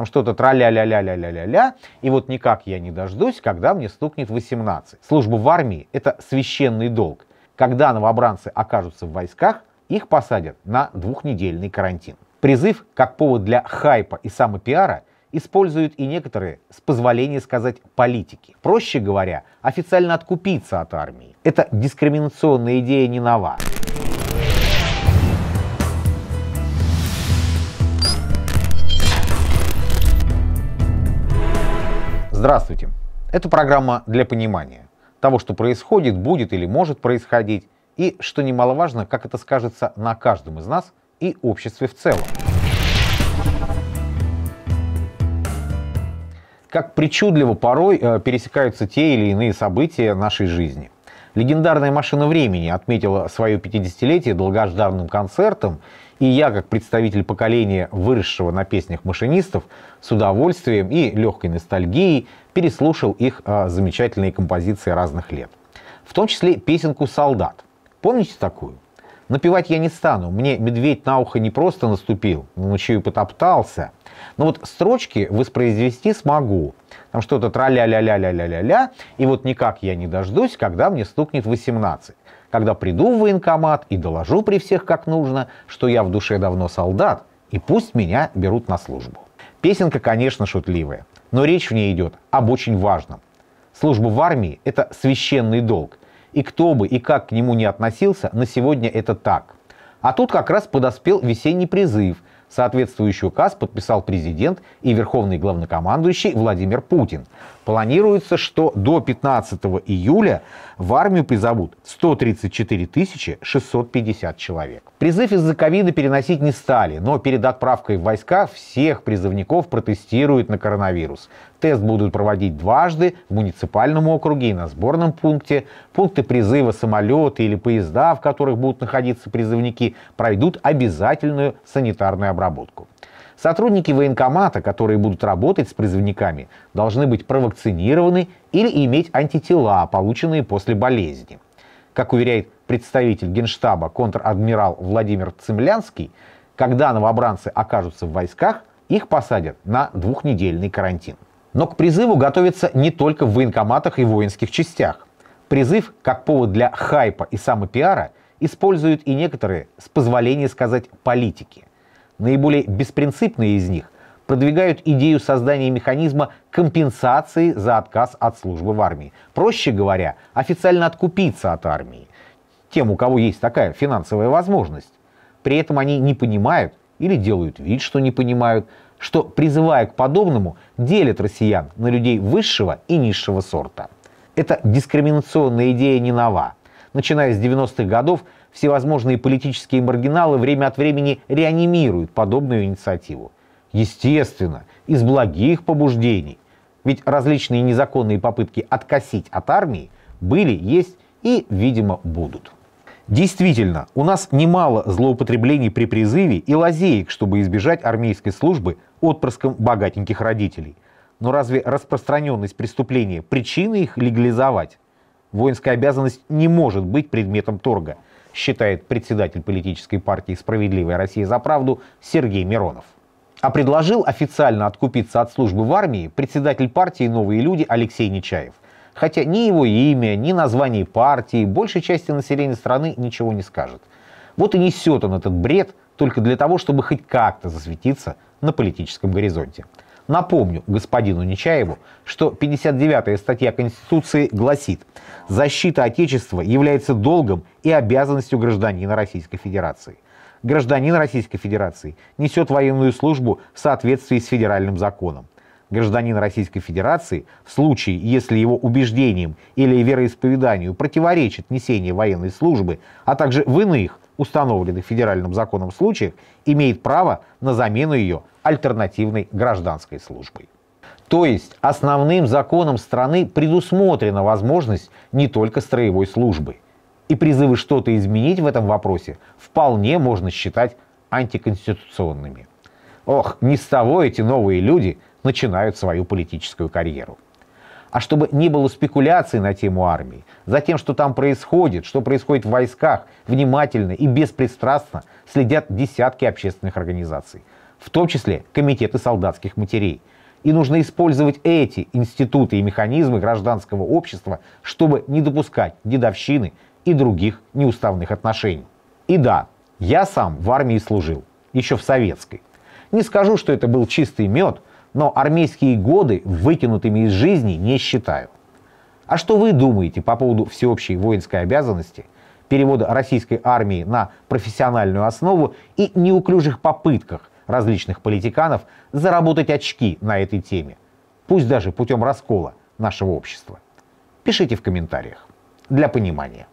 там что-то траля-ля-ля-ля-ля-ля, и вот никак я не дождусь, когда мне стукнет 18. Служба в армии – это священный долг. Когда новобранцы окажутся в войсках, их посадят на двухнедельный карантин. Призыв как повод для хайпа и самопиара используют и некоторые, с позволения сказать, политики. Проще говоря, официально откупиться от армии. Это дискриминационная идея не нова. Здравствуйте! Это программа для понимания того, что происходит, будет или может происходить, и, что немаловажно, как это скажется на каждом из нас и обществе в целом. Как причудливо порой э, пересекаются те или иные события нашей жизни – Легендарная машина времени отметила свое 50-летие долгожданным концертом, и я, как представитель поколения, выросшего на песнях машинистов, с удовольствием и легкой ностальгией переслушал их а, замечательные композиции разных лет. В том числе песенку «Солдат». Помните такую? Напевать я не стану, мне медведь на ухо не просто наступил, но еще и потоптался. Но вот строчки воспроизвести смогу – там что-то тра-ля-ля-ля-ля-ля-ля, и вот никак я не дождусь, когда мне стукнет 18 когда приду в военкомат и доложу при всех как нужно, что я в душе давно солдат, и пусть меня берут на службу. Песенка, конечно, шутливая, но речь в ней идет об очень важном. Служба в армии – это священный долг, и кто бы и как к нему не относился, на сегодня это так. А тут как раз подоспел весенний призыв, Соответствующий указ подписал президент и верховный главнокомандующий Владимир Путин. Планируется, что до 15 июля в армию призовут 134 650 человек. Призыв из-за ковида переносить не стали, но перед отправкой в войска всех призывников протестируют на коронавирус. Тест будут проводить дважды в муниципальном округе и на сборном пункте. Пункты призыва самолеты или поезда, в которых будут находиться призывники, пройдут обязательную санитарную обработку. Сотрудники военкомата, которые будут работать с призывниками, должны быть провакцинированы или иметь антитела, полученные после болезни. Как уверяет представитель генштаба контр-адмирал Владимир Цемлянский, когда новобранцы окажутся в войсках, их посадят на двухнедельный карантин. Но к призыву готовятся не только в военкоматах и воинских частях. Призыв как повод для хайпа и самопиара используют и некоторые, с позволения сказать, политики. Наиболее беспринципные из них продвигают идею создания механизма компенсации за отказ от службы в армии. Проще говоря, официально откупиться от армии тем, у кого есть такая финансовая возможность. При этом они не понимают или делают вид, что не понимают, что, призывая к подобному, делят россиян на людей высшего и низшего сорта. Эта дискриминационная идея не нова. Начиная с 90-х годов, всевозможные политические маргиналы время от времени реанимируют подобную инициативу. Естественно, из благих побуждений. Ведь различные незаконные попытки откосить от армии были, есть и, видимо, будут. Действительно, у нас немало злоупотреблений при призыве и лазеек, чтобы избежать армейской службы отпрыском богатеньких родителей. Но разве распространенность преступления – причина их легализовать? Воинская обязанность не может быть предметом торга, считает председатель политической партии «Справедливая Россия за правду» Сергей Миронов. А предложил официально откупиться от службы в армии председатель партии «Новые люди» Алексей Нечаев – хотя ни его имя, ни название партии большей части населения страны ничего не скажет. Вот и несет он этот бред только для того, чтобы хоть как-то засветиться на политическом горизонте. Напомню господину Нечаеву, что 59-я статья Конституции гласит, защита Отечества является долгом и обязанностью гражданина Российской Федерации. Гражданин Российской Федерации несет военную службу в соответствии с федеральным законом гражданин Российской Федерации в случае, если его убеждением или вероисповеданию противоречит несение военной службы, а также в иных установленных федеральным законом случаях, имеет право на замену ее альтернативной гражданской службой. То есть основным законом страны предусмотрена возможность не только строевой службы. И призывы что-то изменить в этом вопросе вполне можно считать антиконституционными. Ох, не с того эти новые люди начинают свою политическую карьеру. А чтобы не было спекуляций на тему армии, за тем, что там происходит, что происходит в войсках, внимательно и беспристрастно следят десятки общественных организаций, в том числе комитеты солдатских матерей. И нужно использовать эти институты и механизмы гражданского общества, чтобы не допускать дедовщины и других неуставных отношений. И да, я сам в армии служил, еще в советской. Не скажу, что это был чистый мед, но армейские годы выкинутыми из жизни не считаю. А что вы думаете по поводу всеобщей воинской обязанности, перевода российской армии на профессиональную основу и неуклюжих попытках различных политиканов заработать очки на этой теме, пусть даже путем раскола нашего общества? Пишите в комментариях для понимания.